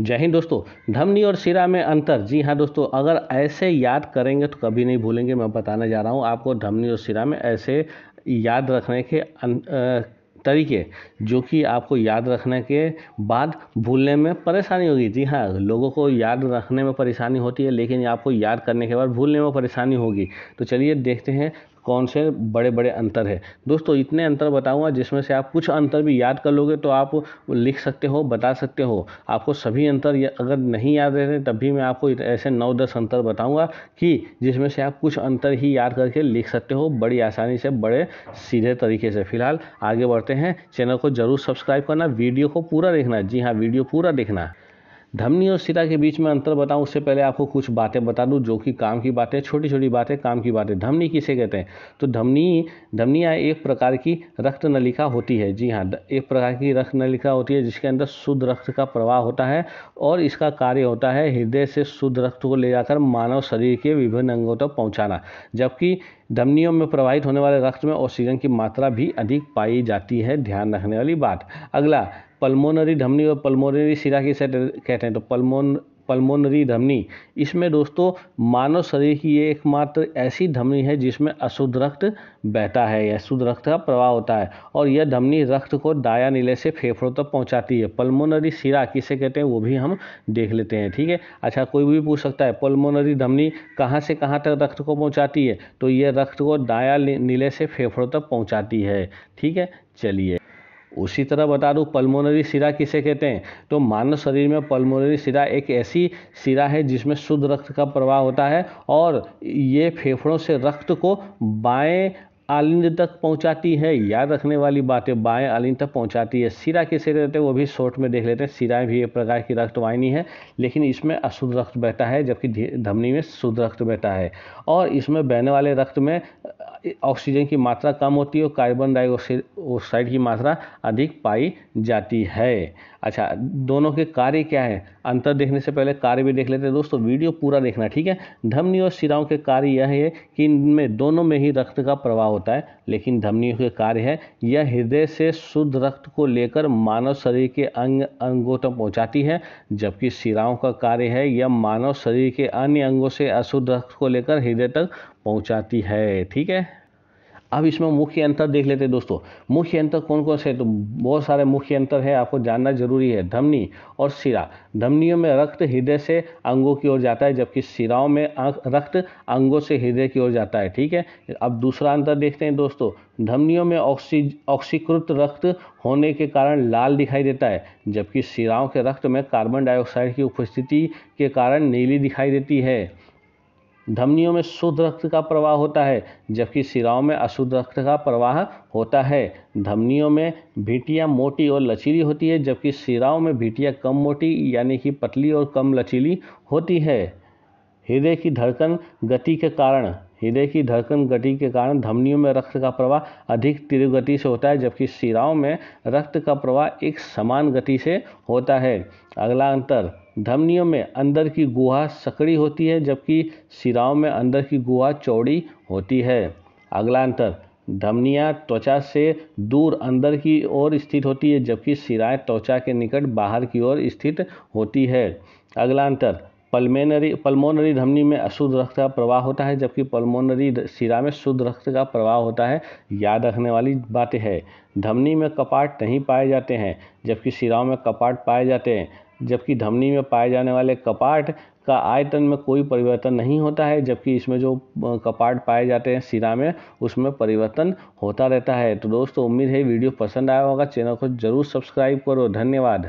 जय हिंद दोस्तों धमनी और सिरा में अंतर जी हाँ दोस्तों अगर ऐसे याद करेंगे तो कभी नहीं भूलेंगे मैं बताने जा रहा हूँ आपको धमनी और सिरा में ऐसे याद रखने के अं, तरीके जो कि आपको याद रखने के बाद भूलने में परेशानी होगी जी हाँ लोगों को याद रखने में परेशानी होती है लेकिन आपको याद करने के बाद भूलने में परेशानी होगी तो चलिए देखते हैं कौन से बड़े बड़े अंतर है दोस्तों इतने अंतर बताऊँगा जिसमें से आप कुछ अंतर भी याद कर लोगे तो आप लिख सकते हो बता सकते हो आपको सभी अंतर अगर नहीं याद रहे तब भी मैं आपको ऐसे नौ दस अंतर बताऊँगा कि जिसमें से आप कुछ अंतर ही याद करके लिख सकते हो बड़ी आसानी से बड़े सीधे तरीके से फिलहाल आगे बढ़ते हैं चैनल को जरूर सब्सक्राइब करना वीडियो को पूरा देखना जी हाँ वीडियो पूरा देखना धमनी और सिरा के बीच में अंतर बताऊं उससे पहले आपको कुछ बातें बता दूं जो कि काम की बातें छोटी छोटी बातें काम की बातें धमनी किसे कहते हैं तो धमनी धमनियाँ एक प्रकार की रक्त नलिका होती है जी हाँ एक प्रकार की रक्त नलिका होती है जिसके अंदर शुद्ध रक्त का प्रवाह होता है और इसका कार्य होता है हृदय से शुद्ध रक्त को ले जाकर मानव शरीर के विभिन्न अंगों तक तो पहुँचाना जबकि धमनियों में प्रवाहित होने वाले रक्त में ऑक्सीजन की मात्रा भी अधिक पाई जाती है ध्यान रखने वाली बात अगला पल्मोनरी धमनी और पल्मोनरी सिरा की सेट कहते हैं तो पल्मोन पल्मोनरी धमनी इसमें दोस्तों मानव शरीर की ये एकमात्र ऐसी धमनी है जिसमें अशुद्ध रक्त बहता है या शुद्ध रक्त का प्रवाह होता है और यह धमनी रक्त को दाया नीले से फेफड़ों तक तो पहुंचाती है पल्मोनरी सिरा किसे कहते हैं वो भी हम देख लेते हैं ठीक है अच्छा कोई भी पूछ सकता है पल्मोनरी धमनी कहाँ से कहाँ तक रक्त को पहुँचाती है तो यह रक्त को दाया नीले से फेफड़ों तक तो पहुँचाती है ठीक है चलिए उसी तरह बता दूँ पल्मोनरी सिरा किसे कहते हैं तो मानव शरीर में पल्मोनरी सिरा एक ऐसी सिरा है जिसमें शुद्ध रक्त का प्रवाह होता है और ये फेफड़ों से रक्त को बाएं आलिंद तक पहुंचाती है याद रखने वाली बात है बाएं आलिंद तक पहुंचाती है सिरा किसे रहते हैं वो भी शॉर्ट में देख लेते हैं सिराएँ भी एक प्रकार की रक्तवाहिनी है लेकिन इसमें अशुद्ध रक्त बहता है जबकि धमनी में शुद्ध रक्त बहता है और इसमें बहने वाले रक्त में ऑक्सीजन की मात्रा कम होती है और कार्बन डाइऑक्साइड की मात्रा अधिक पाई जाती है अच्छा दोनों के कार्य क्या है अंतर देखने से पहले कार्य भी देख लेते हैं दोस्तों वीडियो पूरा देखना ठीक है धमनी और शिराओं के कार्य यह है कि इनमें दोनों में ही रक्त का प्रवाह होता है लेकिन धमनियों के कार्य है यह हृदय से शुद्ध रक्त को लेकर मानव शरीर के अंग अंगों तक पहुँचाती है जबकि शिराओं का कार्य है यह मानव शरीर के अन्य अंगों से अशुद्ध रक्त को लेकर हृदय तक पहुँचाती है ठीक है अब इसमें मुख्य अंतर देख लेते हैं दोस्तों मुख्य अंतर कौन कौन से तो बहुत सारे मुख्य अंतर है आपको जानना जरूरी है धमनी और सिरा धमनियों में रक्त हृदय से अंगों की ओर जाता है जबकि सिराओं में रक्त अंगों से हृदय की ओर जाता है ठीक है अब दूसरा अंतर देखते हैं दोस्तों धमनियों में ऑक्सी ऑक्सीकृत रक्त होने के कारण लाल दिखाई देता है जबकि सिराओं के रक्त में कार्बन डाइऑक्साइड की उपस्थिति के कारण नीली दिखाई देती है धमनियों में शुद्ध रक्त का प्रवाह होता है जबकि सिराओं में अशुद्ध रक्त का प्रवाह होता है धमनियों में भीटियाँ मोटी और लचीली होती है जबकि सिराओं में भीटियाँ कम मोटी यानी कि पतली और कम लचीली होती है हृदय की धड़कन गति के कारण हृदय की धड़कन गति के कारण धमनियों में रक्त का प्रवाह अधिक तीव्र गति से होता है जबकि सिराओं में रक्त का प्रवाह एक समान गति से होता है अगला अंतर धमनियों में अंदर की गुहा सकड़ी होती है जबकि सिराओं में अंदर की गुहा चौड़ी होती है अगला अंतर धमनियाँ त्वचा से दूर अंदर की ओर स्थित होती है जबकि सिराएँ त्वचा के निकट बाहर की ओर स्थित होती है अगला अंतर पल्मेनरी पल्मोनरी धमनी में अशुद्ध रक्त का प्रवाह होता है जबकि पल्मोनरी सिरा में शुद्ध रक्त का प्रवाह होता है याद रखने वाली बात है धमनी में कपाट नहीं पाए जाते हैं जबकि सिराओं में कपाट पाए जाते हैं जबकि धमनी में पाए जाने वाले कपाट का आयतन में कोई परिवर्तन नहीं होता है जबकि इसमें जो कपाट पाए जाते हैं सिरा में उसमें परिवर्तन होता रहता है तो दोस्तों उम्मीद है वीडियो पसंद आया होगा चैनल को जरूर सब्सक्राइब करो धन्यवाद